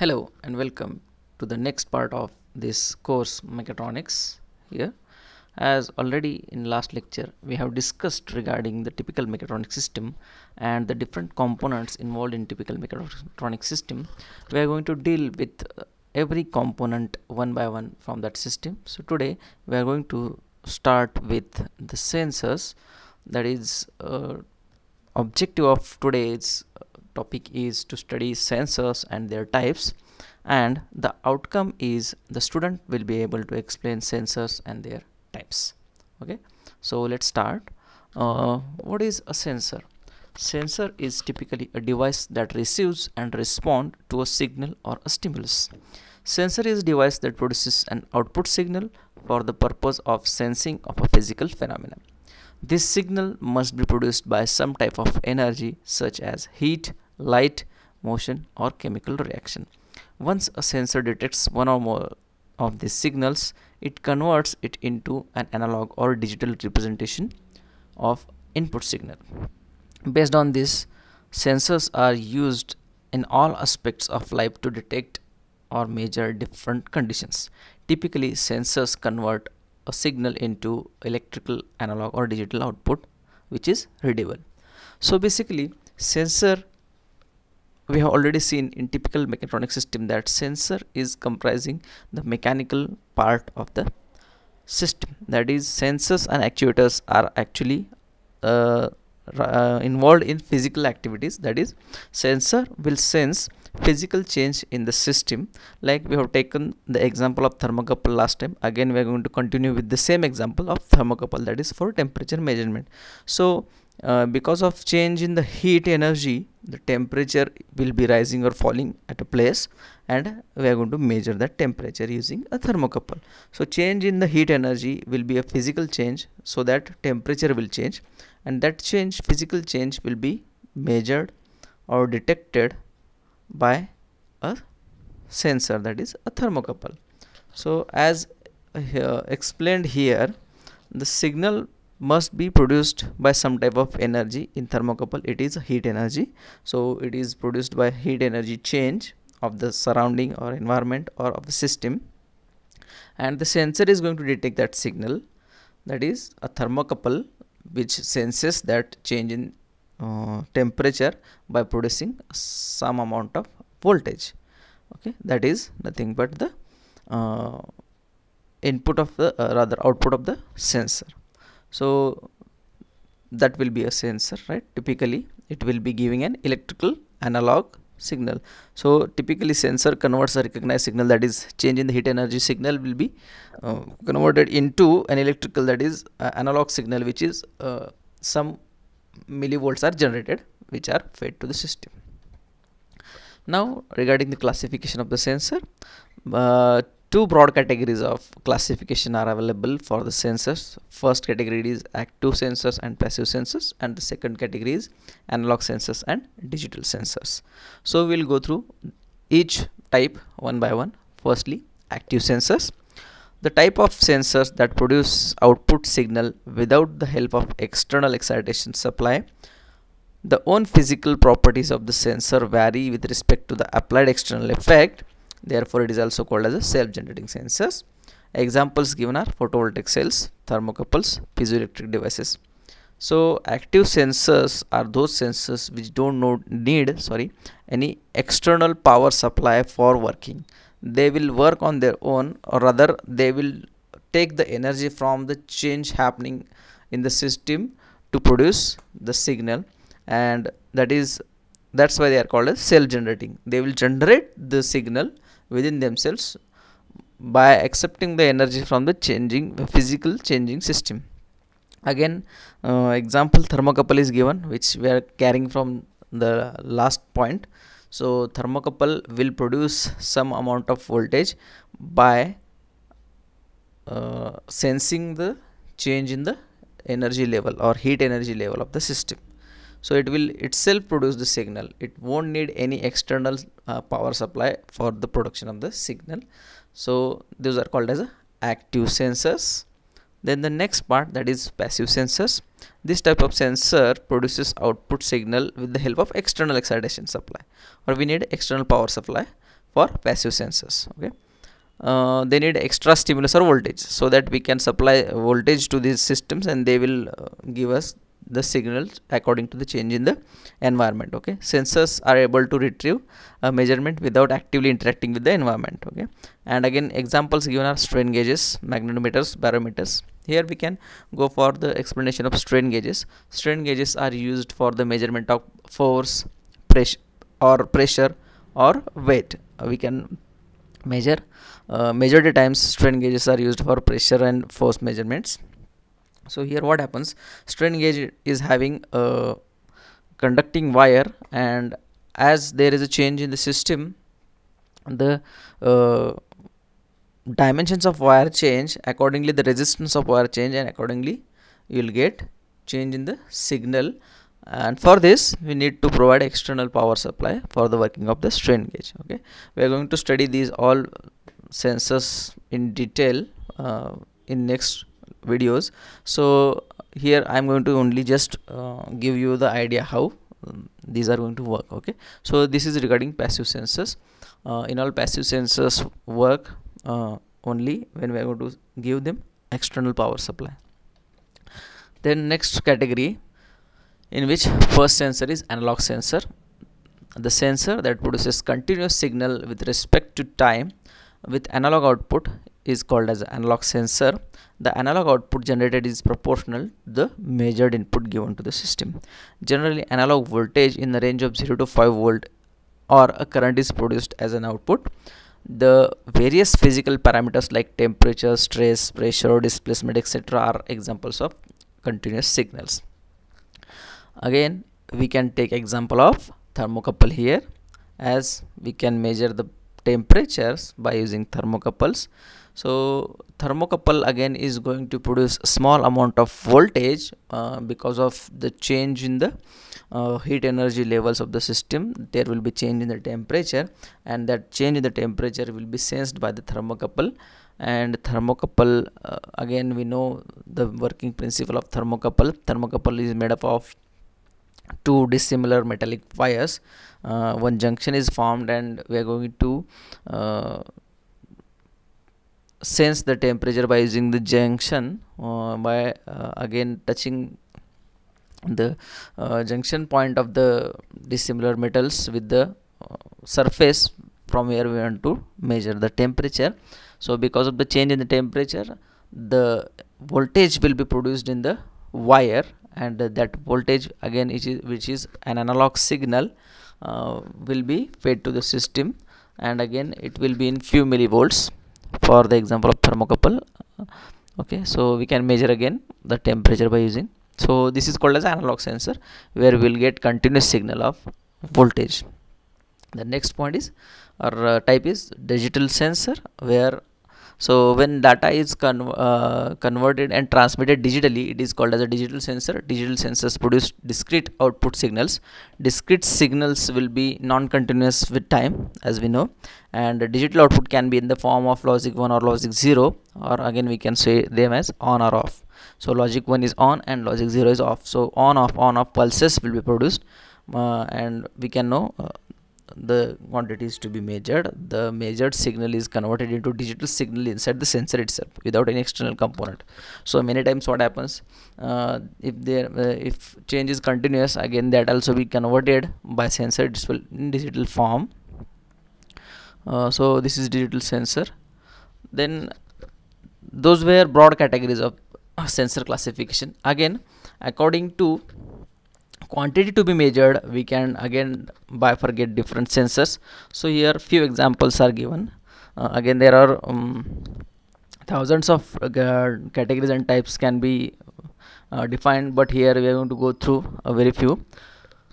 Hello and welcome to the next part of this course mechatronics here. As already in last lecture we have discussed regarding the typical mechatronic system and the different components involved in typical mechatronic system. We are going to deal with uh, every component one by one from that system. So today we are going to start with the sensors that is uh, objective of today's topic is to study sensors and their types and the outcome is the student will be able to explain sensors and their types okay so let's start uh, what is a sensor sensor is typically a device that receives and respond to a signal or a stimulus sensor is a device that produces an output signal for the purpose of sensing of a physical phenomenon this signal must be produced by some type of energy such as heat light, motion or chemical reaction. Once a sensor detects one or more of these signals, it converts it into an analog or digital representation of input signal. Based on this, sensors are used in all aspects of life to detect or measure different conditions. Typically, sensors convert a signal into electrical analog or digital output which is readable. So basically, sensor we have already seen in typical mechatronic system that sensor is comprising the mechanical part of the system that is sensors and actuators are actually uh, uh, involved in physical activities that is sensor will sense physical change in the system like we have taken the example of thermocouple last time again we are going to continue with the same example of thermocouple that is for temperature measurement so uh, because of change in the heat energy the temperature will be rising or falling at a place and we are going to measure that temperature using a thermocouple so change in the heat energy will be a physical change so that temperature will change and that change physical change will be measured or detected by a sensor that is a thermocouple so as uh, explained here the signal must be produced by some type of energy in thermocouple it is heat energy so it is produced by heat energy change of the surrounding or environment or of the system and the sensor is going to detect that signal that is a thermocouple which senses that change in uh, temperature by producing some amount of voltage okay that is nothing but the uh, input of the uh, rather output of the sensor so that will be a sensor right typically it will be giving an electrical analog signal so typically sensor converts a recognized signal that is change in the heat energy signal will be uh, converted into an electrical that is uh, analog signal which is uh, some millivolts are generated which are fed to the system now regarding the classification of the sensor uh, two broad categories of classification are available for the sensors first category is active sensors and passive sensors and the second category is analog sensors and digital sensors so we'll go through each type one by one firstly active sensors the type of sensors that produce output signal without the help of external excitation supply the own physical properties of the sensor vary with respect to the applied external effect Therefore, it is also called as a self-generating sensors. Examples given are photovoltaic cells, thermocouples, piezoelectric devices. So active sensors are those sensors which don't know, need sorry any external power supply for working. They will work on their own or rather they will take the energy from the change happening in the system to produce the signal and that is that's why they are called as self generating. They will generate the signal within themselves by accepting the energy from the changing the physical changing system again uh, example thermocouple is given which we are carrying from the last point so thermocouple will produce some amount of voltage by uh, sensing the change in the energy level or heat energy level of the system so it will itself produce the signal it won't need any external uh, power supply for the production of the signal so those are called as uh, active sensors then the next part that is passive sensors this type of sensor produces output signal with the help of external excitation supply or we need external power supply for passive sensors okay uh, they need extra stimulus or voltage so that we can supply voltage to these systems and they will uh, give us the signals according to the change in the environment okay sensors are able to retrieve a measurement without actively interacting with the environment okay and again examples given are strain gauges magnetometers barometers here we can go for the explanation of strain gauges strain gauges are used for the measurement of force pressure or pressure or weight uh, we can measure uh, majority times strain gauges are used for pressure and force measurements so here what happens strain gauge is having a conducting wire and as there is a change in the system the uh, dimensions of wire change accordingly the resistance of wire change and accordingly you will get change in the signal and for this we need to provide external power supply for the working of the strain gauge okay we are going to study these all sensors in detail uh, in next videos so here i'm going to only just uh, give you the idea how um, these are going to work okay so this is regarding passive sensors uh, in all passive sensors work uh, only when we are going to give them external power supply then next category in which first sensor is analog sensor the sensor that produces continuous signal with respect to time with analog output is called as analog sensor the analog output generated is proportional to the measured input given to the system generally analog voltage in the range of 0 to 5 volt or a current is produced as an output the various physical parameters like temperature stress pressure displacement etc are examples of continuous signals again we can take example of thermocouple here as we can measure the temperatures by using thermocouples so thermocouple again is going to produce small amount of voltage uh, because of the change in the uh, heat energy levels of the system there will be change in the temperature and that change in the temperature will be sensed by the thermocouple and thermocouple uh, again we know the working principle of thermocouple thermocouple is made up of two dissimilar metallic wires uh, one junction is formed and we are going to uh, sense the temperature by using the junction uh, by uh, again touching the uh, junction point of the dissimilar metals with the uh, surface from where we want to measure the temperature so because of the change in the temperature the voltage will be produced in the wire and that voltage again which is, which is an analog signal uh, will be fed to the system and again it will be in few millivolts for the example of thermocouple okay so we can measure again the temperature by using so this is called as analog sensor where we'll get continuous signal of voltage the next point is our uh, type is digital sensor where so when data is con uh, converted and transmitted digitally it is called as a digital sensor digital sensors produce discrete output signals discrete signals will be non-continuous with time as we know and digital output can be in the form of logic 1 or logic 0 or again we can say them as on or off so logic 1 is on and logic 0 is off so on off on off pulses will be produced uh, and we can know uh, the quantity is to be measured the measured signal is converted into digital signal inside the sensor itself without any external component so many times what happens uh, if there uh, if change is continuous again that also be converted by sensor in digital form uh, so this is digital sensor then those were broad categories of sensor classification again according to quantity to be measured we can again by forget different sensors so here few examples are given uh, again there are um, thousands of uh, categories and types can be uh, defined but here we are going to go through a very few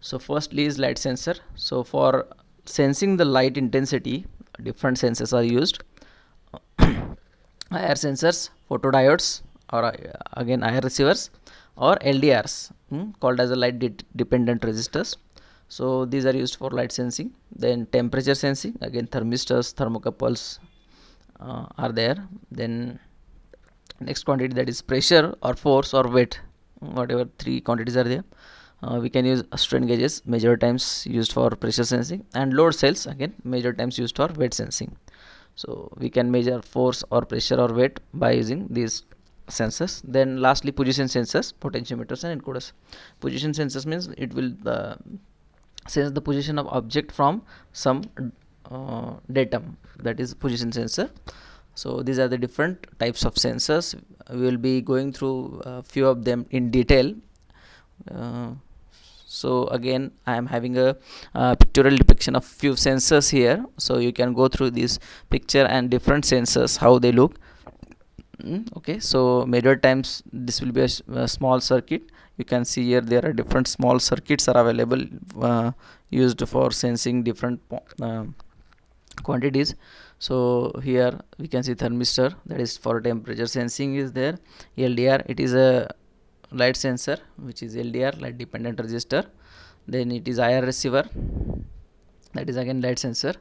so firstly is light sensor so for sensing the light intensity different sensors are used air sensors photodiodes or uh, again IR receivers or LDRs hmm, called as a light de dependent resistors. So these are used for light sensing. Then temperature sensing again thermistors, thermocouples uh, are there. Then next quantity that is pressure or force or weight hmm, whatever three quantities are there. Uh, we can use strain gauges major times used for pressure sensing and load cells again major times used for weight sensing. So we can measure force or pressure or weight by using these sensors then lastly position sensors potentiometers and encoders position sensors means it will uh, sense the position of object from some uh, datum that is position sensor so these are the different types of sensors we will be going through a few of them in detail uh, so again i am having a uh, pictorial depiction of few sensors here so you can go through this picture and different sensors how they look Hmm, okay so major times this will be a, a, small circuit you can see here there are different small circuits are available uh, used for sensing different uh, quantities so here we can see thermistor that is for temperature sensing is there LDR it is a light sensor which is LDR light dependent resistor then it is IR receiver that is again light sensor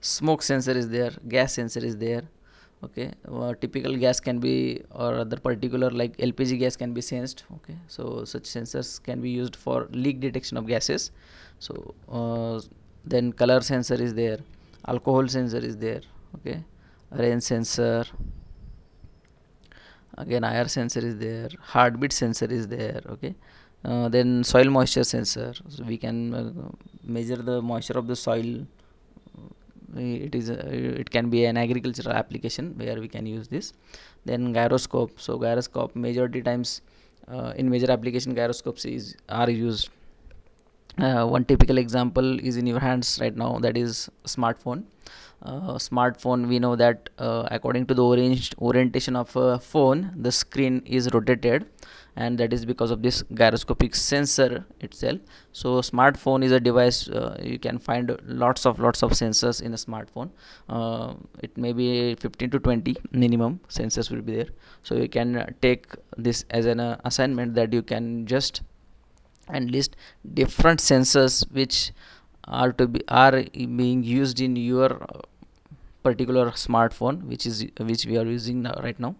smoke sensor is there gas sensor is there okay well, uh, typical gas can be or other particular like lpg gas can be sensed okay so such sensors can be used for leak detection of gases so uh, then color sensor is there alcohol sensor is there okay rain sensor again IR sensor is there heartbeat sensor is there okay uh, then soil moisture sensor so we can uh, measure the moisture of the soil it is it can be an agricultural application where we can use this then gyroscope so gyroscope majority times uh, in major application gyroscopes is are used uh, one typical example is in your hands right now that is smartphone uh, smartphone we know that uh, according to the oranged orientation of a phone the screen is rotated and that is because of this gyroscopic sensor itself so smartphone is a device uh, you can find lots of lots of sensors in a smartphone uh, it may be 15 to 20 minimum sensors will be there so you can take this as an uh, assignment that you can just and list different sensors which are to be are being used in your particular smartphone which is which we are using now, right now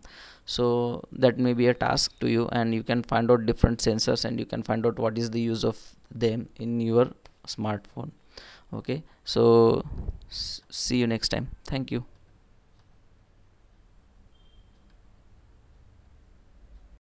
so that may be a task to you and you can find out different sensors and you can find out what is the use of them in your smartphone okay so see you next time thank you